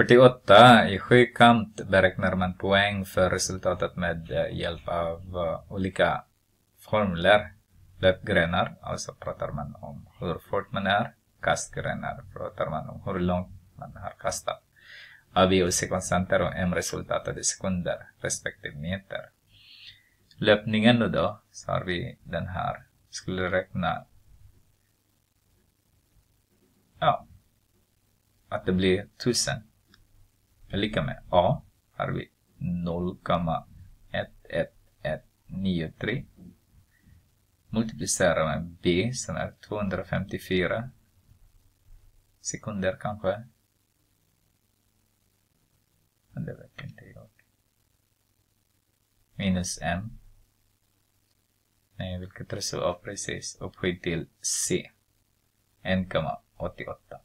48 i sjukamp beräknar man poäng för resultatet med eh, hjälp av eh, olika formler. Löpgrenar, alltså pratar man om hur fort man är. Kastgrenar pratar man om hur långt man har kastat. ABO-sekvensanter och M-resultatet i sekunder respektive meter. Löpningen nu då, så har vi den här. Skulle räkna ja, att det blir tusen lika med A har vi 0,11193 multiplicerar med B som är 254 sekunder kanske. Men det vet inte jag. Minus M. Nej, vilket resultat precis upphöjt till C. 1,88.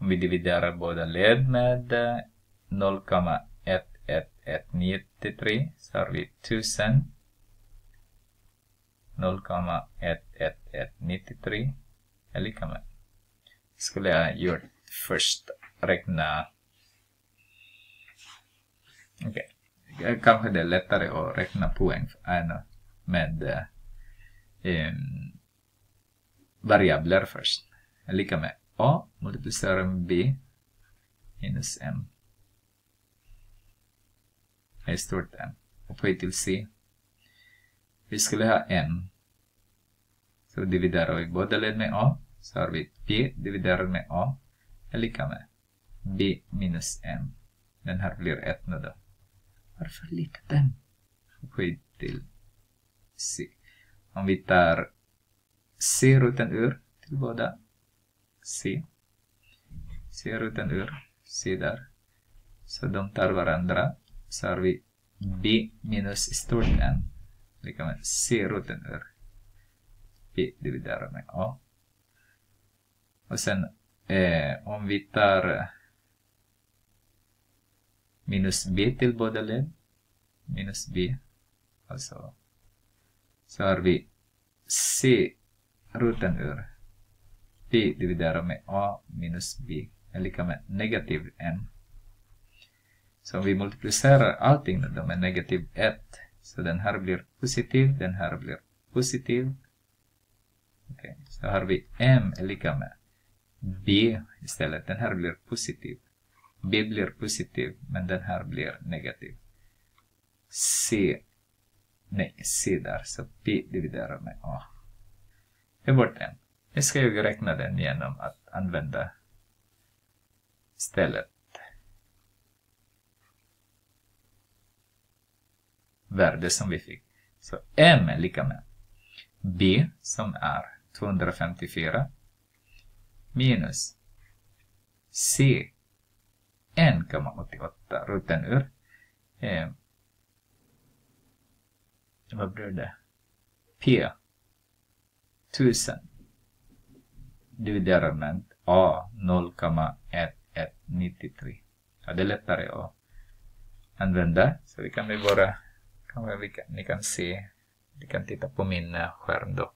Om vi dividerar båda led med 0,11193 eh, så har vi 1000 0,11193 är lika med. Skulle jag gjort först räkna Okej, okay. kanske det är lättare att räkna poäng äh, med eh, variabler först. Lika med A multiplicerar med B minus M. Här är stort M. Och på E till C. Vi skulle ha M. Så dividerar vi båda led med A. Så har vi B dividerat med A är lika med B minus M. Den här blir 1 nu då. Varför lite den? På E till C. Om vi tar C-ruten ur till båda C. c utan ur. C där. Så de tar varandra. Så har vi B minus stort N. Det kan man se ur. B dividerar med A. Och sen eh, om vi tar minus B till båda led. Minus B. Alltså. Så har vi C roten ur pi dividerat med a minus b är lika med negativ n. Så om vi multiplicerar allting då med negativ 1, så den här blir positiv, den här blir positiv. Okay. Så har vi m är lika med b istället, den här blir positiv. b blir positiv, men den här blir negativ. c, nej, c där, så p dividerat med a. Det är vårt n. Vi ska ju räkna den genom att använda stället värde som vi fick. Så m är lika med b som är 254 minus c 1,88 ruten ur. Eh, vad blir det? P 1000 Dividerament A 0,1193. Ja, det är lättare att använda. Så vi kan väl bara, kan vi, ni kan se, ni kan titta på min eh, skärm då.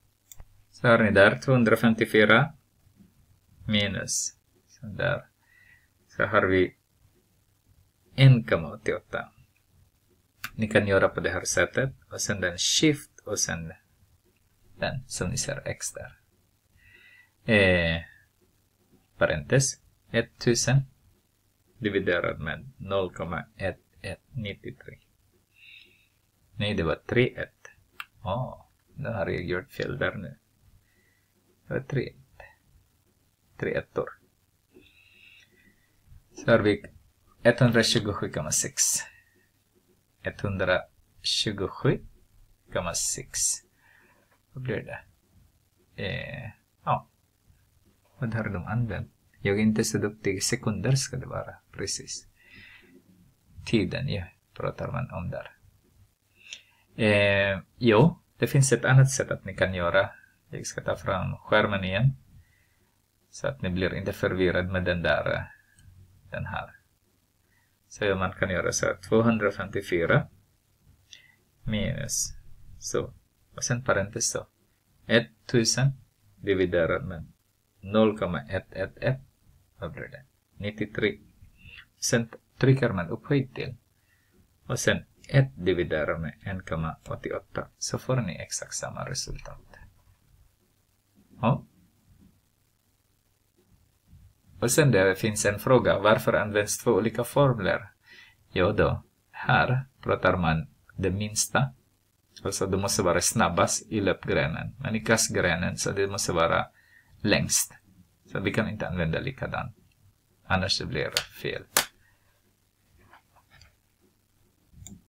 Så har ni där 254 minus så där. Så har vi 1,88. Ni kan göra på det här sättet och sen den shift och sen den som ni ser X där eh, parentes 1000 dividerat med 0,193. Nej, det var 31. Åh, oh, nu har jag gjort fel där nu. Det var 31. Tre ettor. Så har vi 127,6. 127,6. Vad blir det? Eh, ja, vad har de använt? Jag är inte વધારે 안됨 Sekunder ska det vara. Precis. tiden ja, pratar man om där eh, jo, det finns ett annat sätt att ni kan göra jag ska ta fram skärmen igen så att ni blir inte förvirrad med den där eh, den här så man kan göra så här 254 minus så och sen parentes så 1000 dividerat med 0,111 vad blir det? 93. Sen trycker man upphöjt till och sen 1 dividerar med 1,88 så får ni exakt samma resultat. Ja. Och sen där finns en fråga, varför används två olika formler? Jo då, här pratar man det minsta, alltså det måste vara snabbast i löpgrenen, men i kastgrenen så det måste vara längst. Så vi kan inte använda likadant. Annars det blir fel.